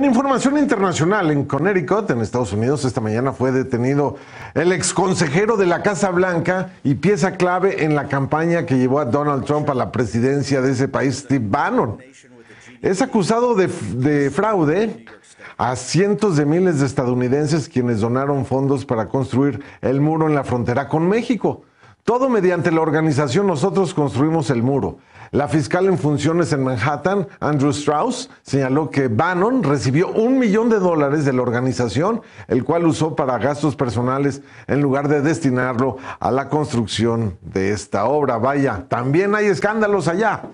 En información internacional, en Connecticut, en Estados Unidos, esta mañana fue detenido el ex consejero de la Casa Blanca y pieza clave en la campaña que llevó a Donald Trump a la presidencia de ese país, Steve Bannon. Es acusado de fraude a cientos de miles de estadounidenses quienes donaron fondos para construir el muro en la frontera con México. Todo mediante la organización Nosotros Construimos el Muro. La fiscal en funciones en Manhattan, Andrew Strauss, señaló que Bannon recibió un millón de dólares de la organización, el cual usó para gastos personales en lugar de destinarlo a la construcción de esta obra. Vaya, también hay escándalos allá.